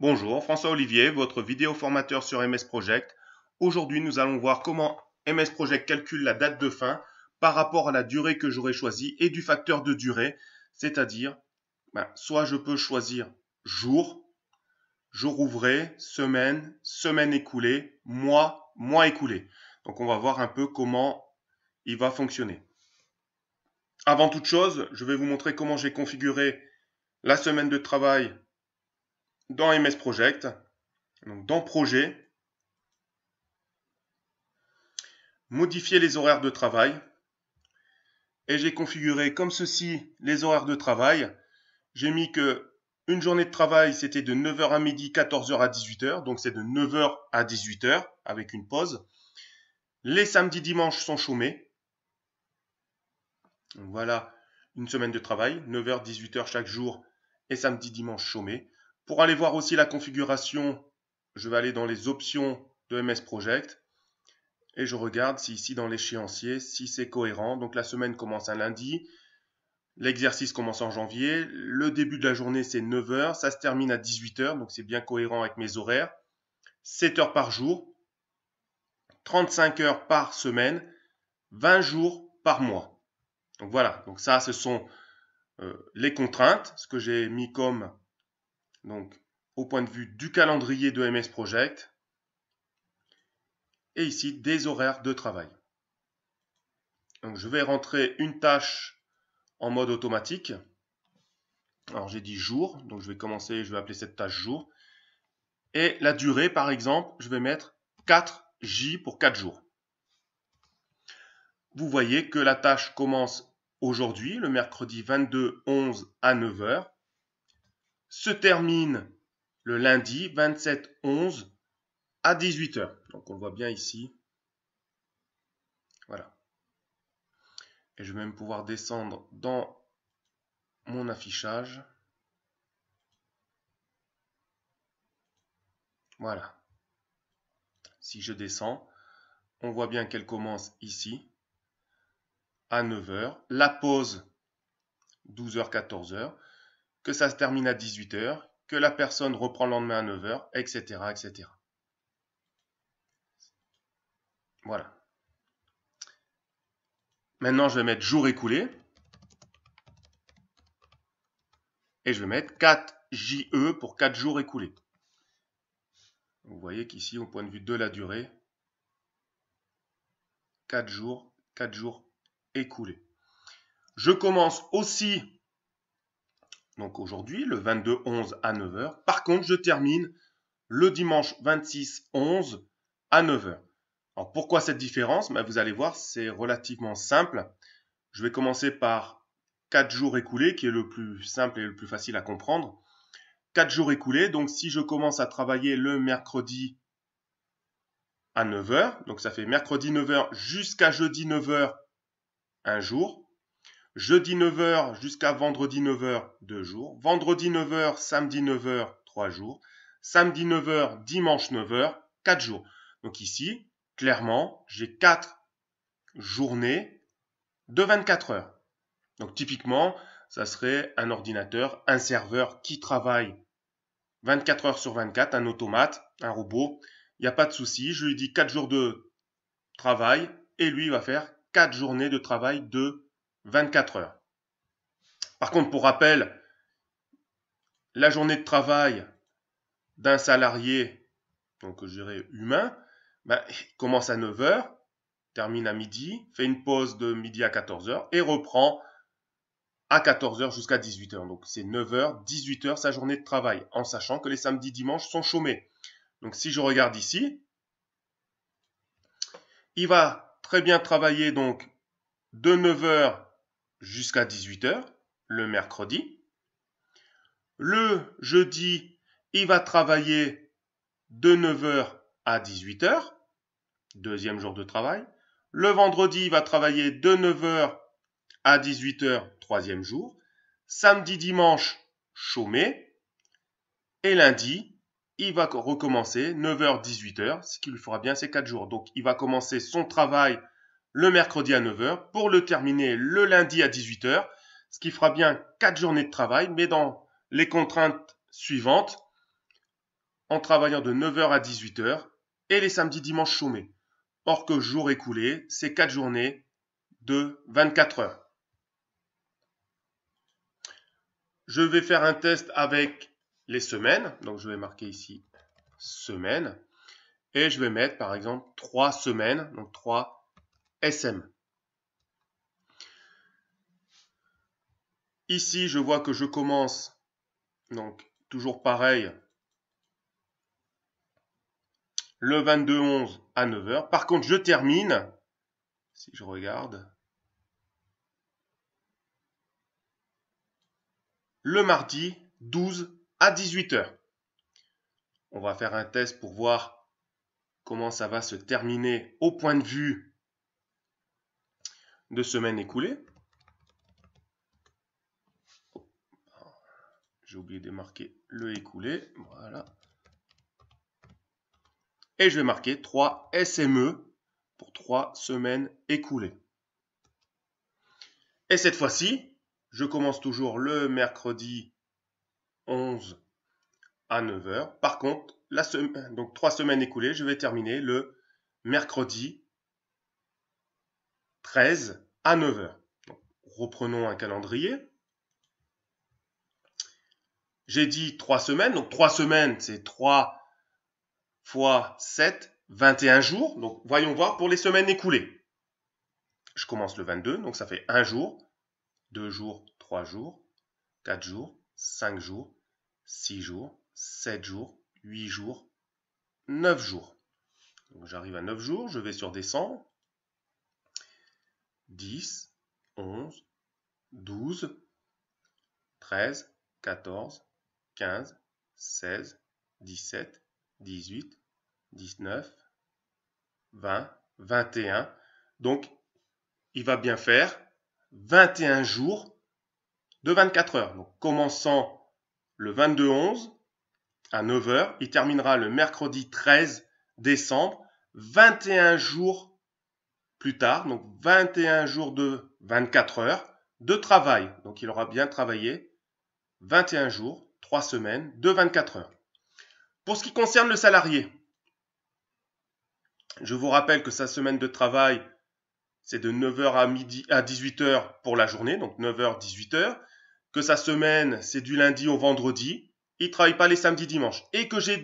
Bonjour, François Olivier, votre vidéo formateur sur MS Project. Aujourd'hui, nous allons voir comment MS Project calcule la date de fin par rapport à la durée que j'aurais choisie et du facteur de durée, c'est-à-dire, ben, soit je peux choisir jour, jour ouvré, semaine, semaine écoulée, mois, mois écoulé. Donc on va voir un peu comment il va fonctionner. Avant toute chose, je vais vous montrer comment j'ai configuré la semaine de travail dans MS Project, donc dans Projet, modifier les horaires de travail. Et j'ai configuré comme ceci les horaires de travail. J'ai mis que une journée de travail, c'était de 9h à midi, 14h à 18h. Donc c'est de 9h à 18h avec une pause. Les samedis, dimanches sont chômés. voilà une semaine de travail, 9h, 18h chaque jour et samedi, dimanche chômés. Pour aller voir aussi la configuration, je vais aller dans les options de MS Project et je regarde si ici dans l'échéancier, si c'est cohérent. Donc la semaine commence un lundi, l'exercice commence en janvier, le début de la journée c'est 9h, ça se termine à 18h, donc c'est bien cohérent avec mes horaires. 7 heures par jour, 35 heures par semaine, 20 jours par mois. Donc voilà, donc ça ce sont euh, les contraintes, ce que j'ai mis comme donc, au point de vue du calendrier de MS Project. Et ici, des horaires de travail. Donc, je vais rentrer une tâche en mode automatique. Alors, j'ai dit jour. Donc, je vais commencer, je vais appeler cette tâche jour. Et la durée, par exemple, je vais mettre 4J pour 4 jours. Vous voyez que la tâche commence aujourd'hui, le mercredi 22 11 à 9h se termine le lundi 27-11 à 18h. Donc on le voit bien ici. Voilà. Et je vais même pouvoir descendre dans mon affichage. Voilà. Si je descends, on voit bien qu'elle commence ici à 9h. La pause 12h-14h que ça se termine à 18h, que la personne reprend le lendemain à 9h, etc. etc. Voilà. Maintenant, je vais mettre jour écoulé. Et je vais mettre 4 JE pour 4 jours écoulés. Vous voyez qu'ici, au point de vue de la durée, 4 jours, 4 jours écoulés. Je commence aussi donc aujourd'hui, le 22-11 à 9h. Par contre, je termine le dimanche 26-11 à 9h. Alors pourquoi cette différence ben, Vous allez voir, c'est relativement simple. Je vais commencer par 4 jours écoulés, qui est le plus simple et le plus facile à comprendre. 4 jours écoulés, donc si je commence à travailler le mercredi à 9h, donc ça fait mercredi 9h jusqu'à jeudi 9h, un jour. Jeudi 9h jusqu'à vendredi 9h, 2 jours. Vendredi 9h, samedi 9h, 3 jours. Samedi 9h, dimanche 9h, 4 jours. Donc ici, clairement, j'ai 4 journées de 24 heures. Donc typiquement, ça serait un ordinateur, un serveur qui travaille 24 heures sur 24, un automate, un robot. Il n'y a pas de souci, je lui dis 4 jours de travail et lui va faire 4 journées de travail de 24 heures. Par contre, pour rappel, la journée de travail d'un salarié, donc je dirais humain, ben, commence à 9 heures, termine à midi, fait une pause de midi à 14 heures et reprend à 14 heures jusqu'à 18h. Donc c'est 9h, 18h sa journée de travail, en sachant que les samedis, et dimanches sont chômés. Donc si je regarde ici, il va très bien travailler donc de 9h jusqu'à 18h le mercredi. Le jeudi, il va travailler de 9h à 18h, deuxième jour de travail. Le vendredi, il va travailler de 9h à 18h, troisième jour. Samedi, dimanche, chômé. Et lundi, il va recommencer 9h, 18h, ce qui lui fera bien ces 4 jours. Donc, il va commencer son travail le mercredi à 9h pour le terminer le lundi à 18h, ce qui fera bien 4 journées de travail, mais dans les contraintes suivantes, en travaillant de 9h à 18h et les samedis dimanches chômés. Or que jour écoulé, c'est 4 journées de 24 heures. Je vais faire un test avec les semaines, donc je vais marquer ici semaine, et je vais mettre par exemple 3 semaines, donc 3 SM. Ici, je vois que je commence, donc toujours pareil, le 22-11 à 9h. Par contre, je termine, si je regarde, le mardi 12 à 18h. On va faire un test pour voir comment ça va se terminer au point de vue de semaines écoulées. J'ai oublié de marquer le écoulé. Voilà. Et je vais marquer 3 SME pour 3 semaines écoulées. Et cette fois-ci, je commence toujours le mercredi 11 à 9h. Par contre, la donc 3 semaines écoulées, je vais terminer le mercredi 13 à 9h. reprenons un calendrier. J'ai dit 3 semaines, donc 3 semaines, c'est 3 fois 7, 21 jours. Donc voyons voir pour les semaines écoulées. Je commence le 22, donc ça fait 1 jour, 2 jours, 3 jours, 4 jours, 5 jours, 6 jours, 7 jours, 8 jours, 9 jours. J'arrive à 9 jours, je vais sur descendre, 10, 11, 12, 13, 14, 15, 16, 17, 18, 19, 20, 21. Donc, il va bien faire 21 jours de 24 heures. Donc, commençant le 22-11 à 9 heures, il terminera le mercredi 13 décembre, 21 jours de plus tard, donc 21 jours de 24 heures de travail. Donc il aura bien travaillé 21 jours, 3 semaines, de 24 heures. Pour ce qui concerne le salarié, je vous rappelle que sa semaine de travail, c'est de 9h à, à 18h pour la journée, donc 9h, 18h, que sa semaine, c'est du lundi au vendredi, il ne travaille pas les samedis, dimanches, et que j'ai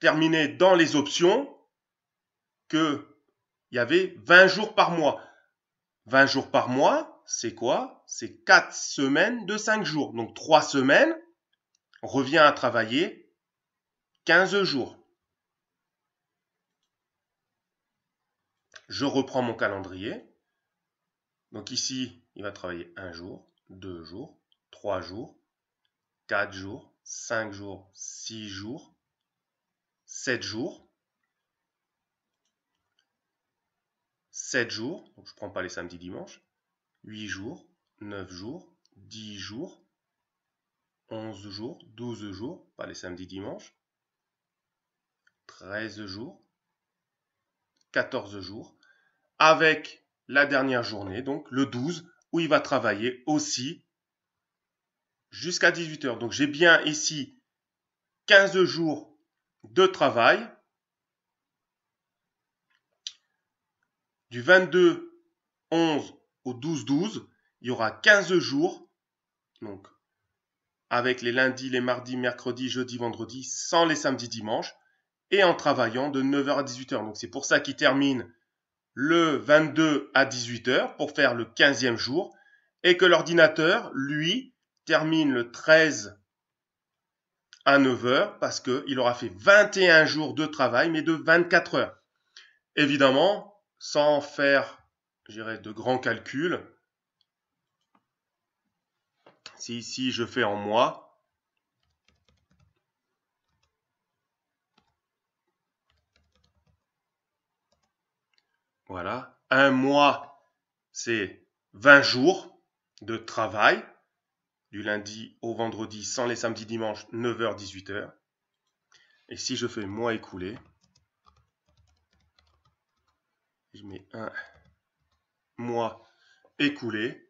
déterminé dans les options que il y avait 20 jours par mois. 20 jours par mois, c'est quoi C'est 4 semaines de 5 jours. Donc 3 semaines, on revient à travailler 15 jours. Je reprends mon calendrier. Donc ici, il va travailler 1 jour, 2 jours, 3 jours, 4 jours, 5 jours, 6 jours, 7 jours. 7 jours, donc je ne prends pas les samedis dimanches, 8 jours, 9 jours, 10 jours, 11 jours, 12 jours, pas les samedis dimanches, 13 jours, 14 jours, avec la dernière journée, donc le 12, où il va travailler aussi jusqu'à 18h. Donc j'ai bien ici 15 jours de travail du 22 11 au 12 12, il y aura 15 jours, donc avec les lundis, les mardis, mercredis, jeudi, vendredi, sans les samedis, dimanches, et en travaillant de 9h à 18h. Donc c'est pour ça qu'il termine le 22 à 18h pour faire le 15e jour, et que l'ordinateur, lui, termine le 13 à 9h parce qu'il aura fait 21 jours de travail, mais de 24 heures. Évidemment, sans faire, je de grands calculs, si ici je fais en mois, voilà, un mois, c'est 20 jours de travail, du lundi au vendredi, sans les samedis, dimanches, 9h, 18h. Et si je fais mois écoulé, je mets un mois écoulé,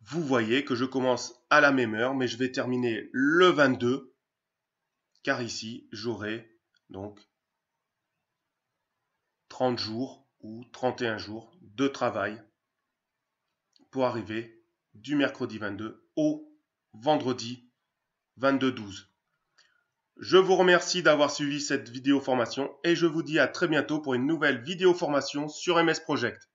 vous voyez que je commence à la même heure, mais je vais terminer le 22, car ici, j'aurai donc 30 jours ou 31 jours de travail pour arriver du mercredi 22 au vendredi 22-12. Je vous remercie d'avoir suivi cette vidéo formation et je vous dis à très bientôt pour une nouvelle vidéo formation sur MS Project.